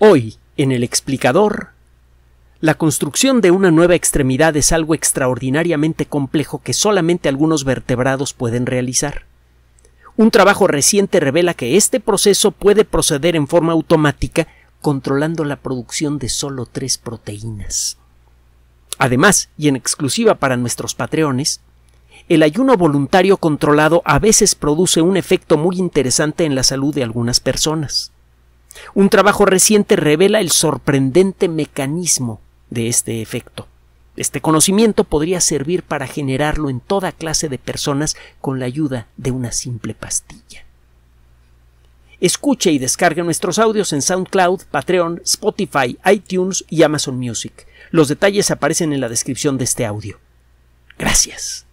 Hoy, en el explicador, la construcción de una nueva extremidad es algo extraordinariamente complejo que solamente algunos vertebrados pueden realizar. Un trabajo reciente revela que este proceso puede proceder en forma automática controlando la producción de solo tres proteínas. Además, y en exclusiva para nuestros patreones, el ayuno voluntario controlado a veces produce un efecto muy interesante en la salud de algunas personas. Un trabajo reciente revela el sorprendente mecanismo de este efecto. Este conocimiento podría servir para generarlo en toda clase de personas con la ayuda de una simple pastilla. Escuche y descargue nuestros audios en SoundCloud, Patreon, Spotify, iTunes y Amazon Music. Los detalles aparecen en la descripción de este audio. Gracias.